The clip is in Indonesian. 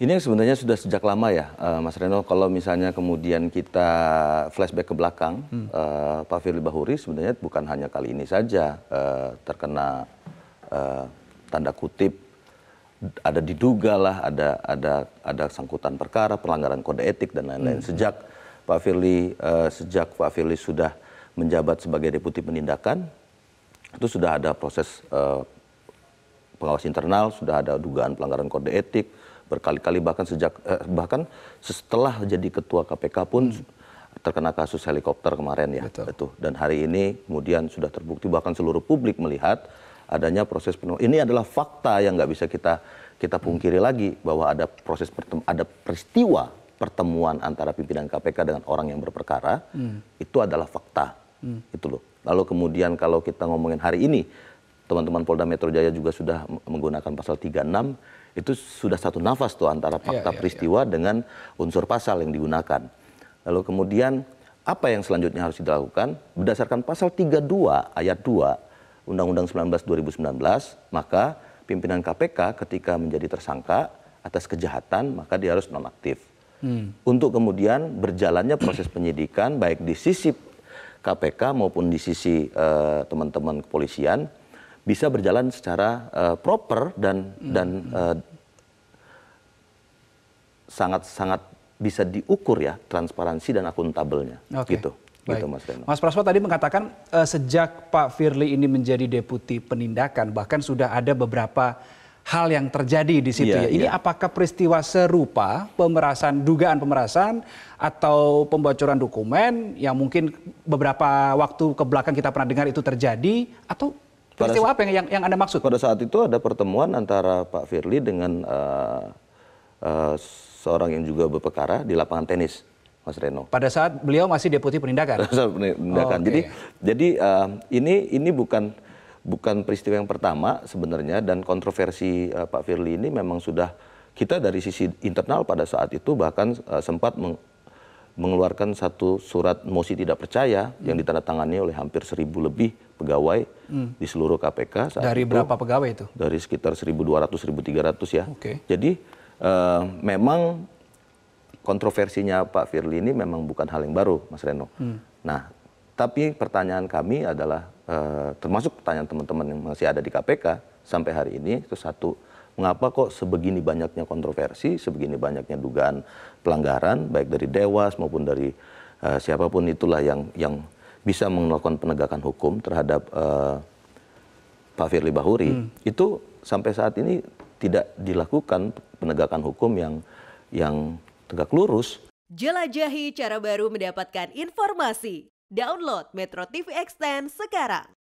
Ini yang sebenarnya sudah sejak lama ya, uh, Mas Reno. Kalau misalnya kemudian kita flashback ke belakang, hmm. uh, Pak Firly Bahuri sebenarnya bukan hanya kali ini saja uh, terkena uh, tanda kutip ada diduga lah, ada ada ada sangkutan perkara, pelanggaran kode etik dan lain-lain. Hmm. Sejak Pak Firly uh, sejak Pak Firly sudah menjabat sebagai deputi penindakan, itu sudah ada proses uh, pengawas internal, sudah ada dugaan pelanggaran kode etik, berkali-kali bahkan sejak eh, bahkan setelah jadi ketua KPK pun hmm. terkena kasus helikopter kemarin ya Betul. itu dan hari ini kemudian sudah terbukti bahkan seluruh publik melihat adanya proses penuh Ini adalah fakta yang nggak bisa kita kita hmm. pungkiri lagi bahwa ada proses ada peristiwa pertemuan antara pimpinan KPK dengan orang yang berperkara hmm. itu adalah fakta hmm. itu loh. Lalu kemudian kalau kita ngomongin hari ini teman-teman Polda Metro Jaya juga sudah menggunakan pasal 36 itu sudah satu nafas tuh antara iya, fakta yeah, yeah, peristiwa yeah. dengan unsur pasal yang digunakan. Lalu kemudian apa yang selanjutnya harus dilakukan? Berdasarkan pasal 32 ayat 2 Undang-Undang 19 2019, maka pimpinan KPK ketika menjadi tersangka atas kejahatan maka dia harus nonaktif. Hmm. Untuk kemudian berjalannya proses penyidikan baik di sisi KPK maupun di sisi eh, teman-teman uh, teman -teman kepolisian bisa berjalan secara uh, proper dan hmm. dan eh, sangat sangat sangat bisa diukur ya transparansi dan akuntabelnya okay. gitu. Gitu, Mas Reno. Mas Praswa tadi mengatakan uh, sejak Pak Firly ini menjadi deputi penindakan bahkan sudah ada beberapa hal yang terjadi di situ yeah, ya. Ini yeah. apakah peristiwa serupa pemerasan dugaan pemerasan atau pembocoran dokumen yang mungkin beberapa waktu ke belakang kita pernah dengar itu terjadi atau Peristiwa apa yang, yang yang Anda maksud? Pada saat itu ada pertemuan antara Pak Firly dengan uh, uh, seorang yang juga berpekara di lapangan tenis, Mas Reno. Pada saat beliau masih deputi penindakan. penindakan. Oh, okay. Jadi jadi uh, ini ini bukan bukan peristiwa yang pertama sebenarnya dan kontroversi uh, Pak Firly ini memang sudah kita dari sisi internal pada saat itu bahkan uh, sempat mengeluarkan satu surat mosi tidak percaya hmm. yang ditandatangani oleh hampir seribu lebih pegawai hmm. di seluruh KPK. Saat dari itu, berapa pegawai itu? Dari sekitar 1.200-1.300 ya. Okay. Jadi uh, memang kontroversinya Pak Firly ini memang bukan hal yang baru, Mas Reno. Hmm. Nah, tapi pertanyaan kami adalah uh, termasuk pertanyaan teman-teman yang masih ada di KPK sampai hari ini itu satu mengapa kok sebegini banyaknya kontroversi, sebegini banyaknya dugaan pelanggaran baik dari Dewas maupun dari uh, siapapun itulah yang yang bisa melakukan penegakan hukum terhadap uh, Pak Firly Bahuri hmm. itu sampai saat ini tidak dilakukan penegakan hukum yang yang tegak lurus. Jelajahi cara baru mendapatkan informasi. Download Metro TV Extend sekarang.